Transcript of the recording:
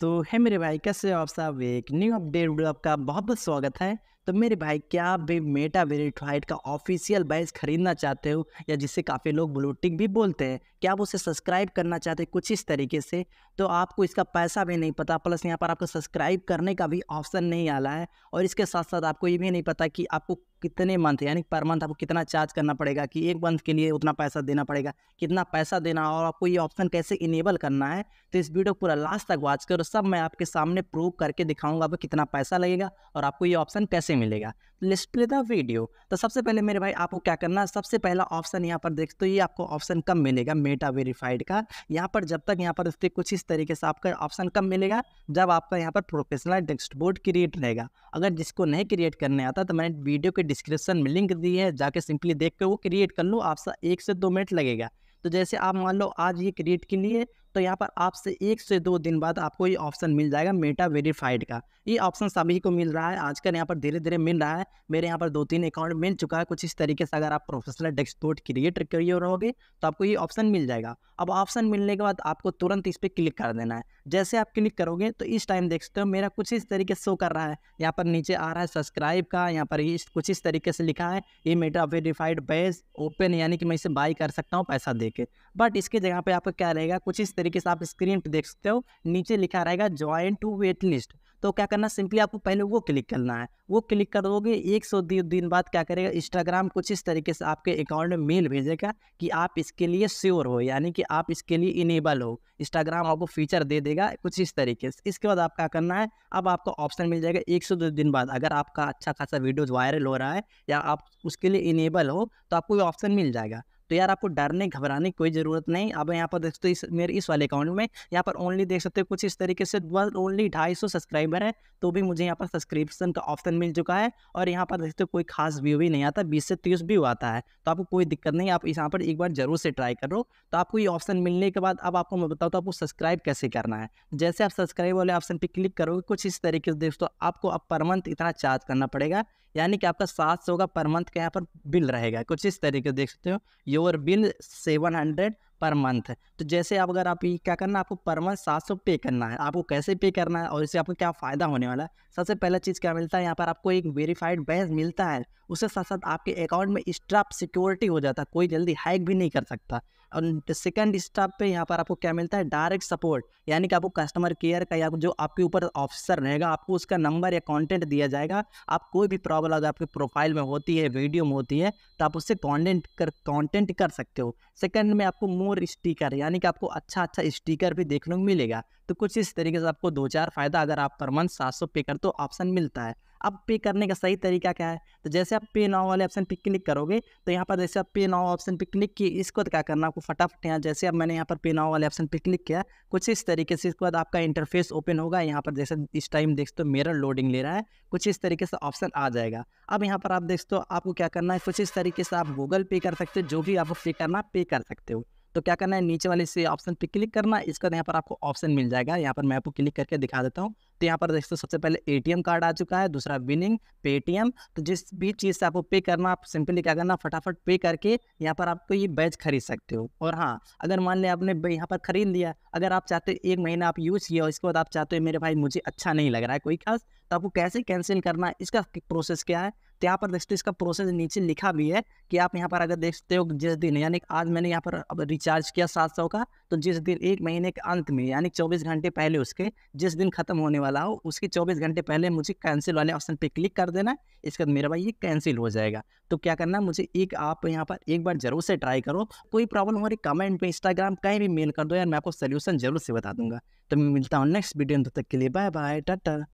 तो है मेरे भाई कैसे आप साहब एक न्यू अपडेट वीडियो आपका बहुत बहुत स्वागत है तो मेरे भाई क्या आप भी मेटा वेरीफाइड का ऑफिशियल बैच खरीदना चाहते हो या जिसे काफ़ी लोग ब्लूटिक भी बोलते हैं क्या आप उसे सब्सक्राइब करना चाहते हैं कुछ इस तरीके से तो आपको इसका पैसा भी नहीं पता प्लस यहाँ पर आपको सब्सक्राइब करने का भी ऑप्शन नहीं रहा है और इसके साथ साथ आपको ये भी नहीं पता कि आपको कितने मंथ यानी पर मंथ आपको कितना चार्ज करना पड़ेगा कि एक मंथ के लिए उतना पैसा देना पड़ेगा कितना पैसा देना और आपको ये ऑप्शन कैसे इनेबल करना है तो इस वीडियो को पूरा लास्ट तक वॉच करो सब मैं आपके सामने प्रूव करके दिखाऊंगा आपको कितना पैसा लगेगा और आपको ये ऑप्शन कैसे मिलेगा लिस्ट प्ले द वीडियो तो सबसे पहले मेरे भाई आपको क्या करना है सबसे पहला ऑप्शन यहाँ पर देख तो ये आपको ऑप्शन कम मिलेगा मेटा वेरीफाइड का यहाँ पर जब तक यहाँ पर उसके कुछ इस तरीके से आपका ऑप्शन कम मिलेगा जब आपका यहाँ पर प्रोफेशनल टेक्स्ट क्रिएट रहेगा अगर जिसको नहीं क्रिएट करने आता तो मैंने वीडियो के डिस्क्रिप्शन में लिंक दी है जाके सिंपली देख कर वो क्रिएट कर लो आपसे एक से दो मिनट लगेगा तो जैसे आप मान लो आज ये क्रिएट के लिए तो यहाँ पर आपसे एक से दो दिन बाद आपको ये ऑप्शन मिल जाएगा मेटा वेरीफाइड का ये ऑप्शन सभी को मिल रहा है आजकल यहाँ पर धीरे धीरे मिल रहा है मेरे यहाँ पर दो तीन अकाउंट मिल चुका है कुछ इस तरीके से अगर आप प्रोफेशनल डेस्कटोट क्रिएटर करिए रहोगे तो आपको ये ऑप्शन मिल जाएगा अब ऑप्शन मिलने के बाद आपको तुरंत इस पर क्लिक कर देना है जैसे आप क्लिक करोगे तो इस टाइम देख सकते हो मेरा कुछ इस तरीके से शो कर रहा है यहाँ पर नीचे आ रहा है सब्सक्राइब का यहाँ पर इस कुछ इस तरीके से लिखा है ये मेटा वेरीफाइड बेस ओपन यानी कि मैं इसे बाई कर सकता हूँ पैसा दे बट इसके जगह पर आपका क्या रहेगा कुछ इस तरीके तरीके से आप स्क्रीन पर देख सकते हो नीचे लिखा रहेगा ज्वाइन टू वेट लिस्ट तो क्या करना सिंपली आपको पहले वो क्लिक करना है वो क्लिक कर दोगे एक सौ दिन बाद क्या करेगा इंस्टाग्राम कुछ इस तरीके से आपके अकाउंट में मेल भेजेगा कि आप इसके लिए श्योर हो यानी कि आप इसके लिए इनेबल हो इंस्टाग्राम आपको फीचर दे देगा कुछ इस तरीके से इसके बाद आप क्या करना है अब आपको ऑप्शन मिल जाएगा एक सौ दिन बाद अगर आपका अच्छा खासा वीडियो वायरल हो रहा है या आप उसके लिए इनेबल हो तो आपको ये ऑप्शन मिल जाएगा तो यार आपको डरने घबराने की कोई ज़रूरत नहीं अब यहाँ पर देखते तो इस मेरे इस वाले अकाउंट में यहाँ पर ओनली देख सकते हो कुछ इस तरीके से ओनली ढाई सौ सब्सक्राइबर है तो भी मुझे यहाँ पर सब्सक्रिप्शन का ऑप्शन मिल चुका है और यहाँ पर देखते हो तो कोई खास व्यू भी नहीं आता बीस से तीस व्यू आता है तो आपको कोई दिक्कत नहीं आप यहाँ पर एक बार जरूर से ट्राई करो तो आपको ये ऑप्शन मिलने के बाद अब आपको मैं बताऊँ तो आपको सब्सक्राइब कैसे करना है जैसे आप सब्सक्राइब वाले ऑप्शन पर क्लिक करोगे कुछ इस तरीके से देख तो आपको अब पर मंथ इतना चार्ज करना पड़ेगा यानी कि आपका सात सौ का पर मंथ का यहाँ पर बिल रहेगा कुछ इस तरीके से देख सकते हो your bill seven hundred per month तो जैसे आप अगर आप क्या करना आपको पर मंथ सात सौ पे करना है आपको कैसे पे करना है और इससे आपको क्या फ़ायदा होने वाला है सबसे पहला चीज़ क्या मिलता है यहाँ पर आपको एक वेरीफाइड बैंक मिलता है उसके साथ साथ आपके अकाउंट में स्ट्राफ सिक्योरिटी हो जाता है कोई जल्दी हैक भी नहीं कर सकता और सेकंड स्टॉप पे यहाँ पर आपको क्या मिलता है डायरेक्ट सपोर्ट यानी कि आपको कस्टमर केयर का या जो आपके ऊपर ऑफिसर रहेगा आपको उसका नंबर या कॉन्टेंट दिया जाएगा आप कोई भी प्रॉब्लम अगर आपके प्रोफाइल में होती है वीडियो में होती है तो आप उससे कॉन्टेंट कर कॉन्टेंट कर सकते हो सेकंड में आपको मोर स्टिकर यानी कि आपको अच्छा अच्छा स्टिकर भी देखने को मिलेगा तो कुछ इस तरीके से आपको दो चार फायदा अगर आप पर मंथ सात सौ पे कर तो ऑप्शन मिलता है अब पे करने का सही तरीका क्या है तो जैसे आप पे नाउ वाले ऑप्शन पे क्लिक करोगे तो यहाँ पर जैसे आप पे नाउ ऑप्शन पे क्लिक किए इसको तो क्या करना आपको फटाफट यहाँ जैसे अब मैंने यहाँ पर पे नाउ वाले ऑप्शन पे क्लिक किया कुछ इस तरीके से इसके बाद आपका इंटरफेस ओपन होगा यहाँ पर जैसे इस टाइम देख तो मेरा लोडिंग ले रहा है कुछ इस तरीके से ऑप्शन आ जाएगा अब यहाँ पर आप देखते तो आपको क्या करना है कुछ इस तरीके से आप गूगल पे कर सकते हो जो भी आपको पे करना पे कर सकते हो तो क्या करना है नीचे वाले से ऑप्शन पे क्लिक करना इसका तो यहाँ पर आपको ऑप्शन मिल जाएगा यहाँ पर मैं आपको क्लिक करके दिखा देता हूँ तो यहाँ पर देखते तो सबसे पहले एटीएम कार्ड आ चुका है दूसरा विनिंग पेटीएम तो जिस भी चीज़ से आपको पे करना आप सिंपली क्या करना फटाफट पे करके यहाँ पर आपको ये बैच खरीद सकते हो और हाँ अगर मान लें आपने यहाँ पर खरीद लिया अगर आप चाहते हो एक महीना आप यूज़ किया इसके बाद आप चाहते हो मेरे भाई मुझे अच्छा नहीं लग रहा है कोई खास तो आपको कैसे कैंसिल करना है इसका प्रोसेस क्या है तो यहाँ पर देखते हो इसका प्रोसेस नीचे लिखा भी है कि आप यहाँ पर अगर देखते हो जिस दिन यानी आज मैंने यहाँ पर अब रिचार्ज किया सात सौ का तो जिस दिन एक महीने के अंत में यानी चौबीस घंटे पहले उसके जिस दिन खत्म होने वाला वाला हो उसके 24 घंटे पहले मुझे कैंसिल वाले ऑप्शन पे क्लिक कर देना इसके बाद मेरा भाई ये कैंसिल हो जाएगा तो क्या करना मुझे एक आप यहाँ पर एक बार जरूर से ट्राई करो कोई प्रॉब्लम रही कमेंट पे इंस्टाग्राम कहीं भी मेल कर दो यार मैं आपको सोल्यूशन जरूर से बता दूंगा तो मैं मिलता हूँ नेक्स्ट वीडियो में तब तक के लिए बाय बाय टाटा